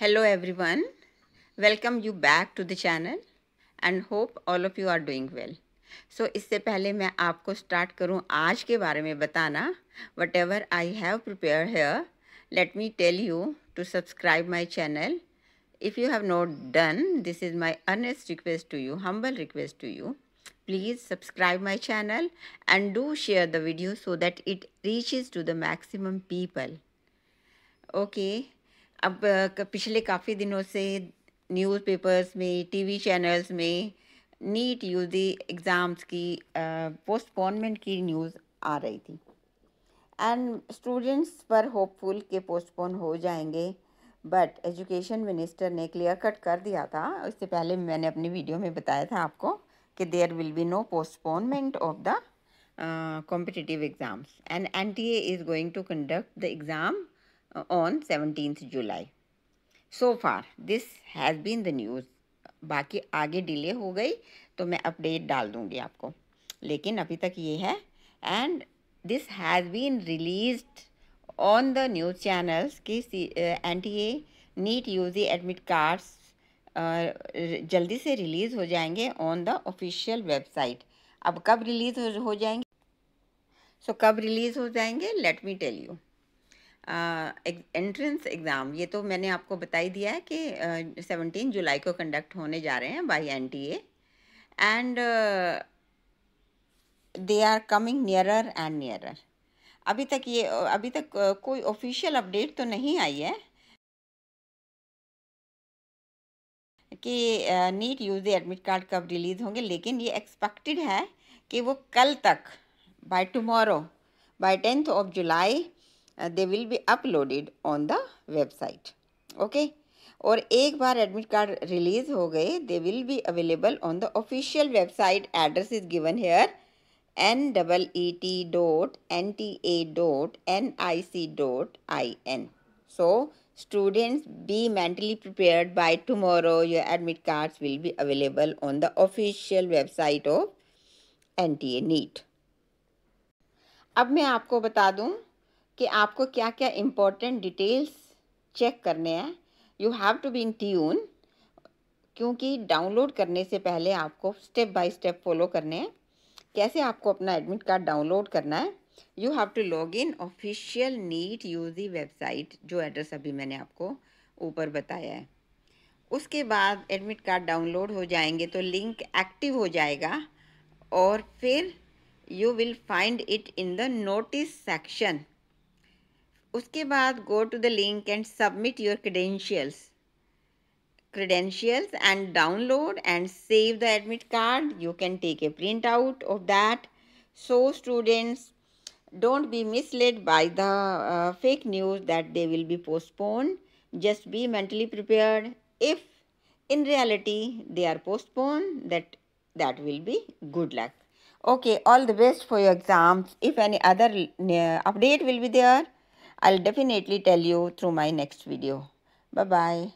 Hello everyone. Welcome you back to the channel and hope all of you are doing well. So, इससे पहले मैं आपको start करूं आज के बारे में बताना Whatever I have prepared here, let me tell you to subscribe my channel. If you have not done, this is my earnest request to you, humble request to you. Please subscribe my channel and do share the video so that it reaches to the maximum people. Okay. अब पिछले काफ़ी दिनों से newspapers में TV channels में NEET UG exams की postponement की news आ रही थी एंड स्टूडेंट्स पर होपफुल के पोस्टपोन हो जाएंगे बट एजुकेशन मिनिस्टर ने क्लियर कट कर दिया था उससे पहले मैंने अपनी वीडियो में बताया था आपको कि there will be no postponement of the competitive exams and N T A is going to conduct the exam on 17th July. So far, this has been the news. बाकी आगे डिले हो गई तो मैं अपडेट डाल दूँगी आपको लेकिन अभी तक ये है and this has been released on the news channels कि N T A NEET U G admit cards जल्दी से रिलीज़ हो जाएंगे ऑन द ऑफिशियल वेबसाइट अब कब रिलीज़ हो जाएंगे सो so, कब रिलीज़ हो जाएंगे let me tell you entrance exam ये तो मैंने आपको बता ही दिया है कि सेवनटीन जुलाई को कंडक्ट होने जा रहे हैं by N T and they are coming nearer and nearer अभी तक ये अभी तक कोई ऑफिशियल अपडेट तो नहीं आई है कि नीट यूज एडमिट कार्ड कब रिलीज़ होंगे लेकिन ये एक्सपेक्टेड है कि वो कल तक by tomorrow by tenth of July they uh, will be uploaded on the website okay और एक बार एडमिट कार्ड रिलीज हो गए they will be available on the official website address is given here N double E T dot N T A dot N I C dot I N so students be mentally prepare by tomorrow your admit cards will be available on the official website of N T A NEET अब मैं आपको बता दूँ कि आपको क्या क्या important details check करने हैं you have to be in tune क्योंकि डाउनलोड करने से पहले आपको स्टेप बाय स्टेप फॉलो करने हैं कैसे आपको अपना एडमिट कार्ड डाउनलोड करना है you have to log in official NEET UG website जो एड्रेस अभी मैंने आपको ऊपर बताया है उसके बाद एडमिट कार्ड डाउनलोड हो जाएंगे तो लिंक एक्टिव हो जाएगा और फिर you will find it in the notice section Go to the link and submit your your credentials and download and save the admit card you can take a printout of that so students don't be misled by the uh, fake news that they will be postponed just be mentally prepared if in reality they are postponed that that will be good luck okay all the best for your exams if any other uh, update will be there I'll definitely tell you through my next video. Bye-bye.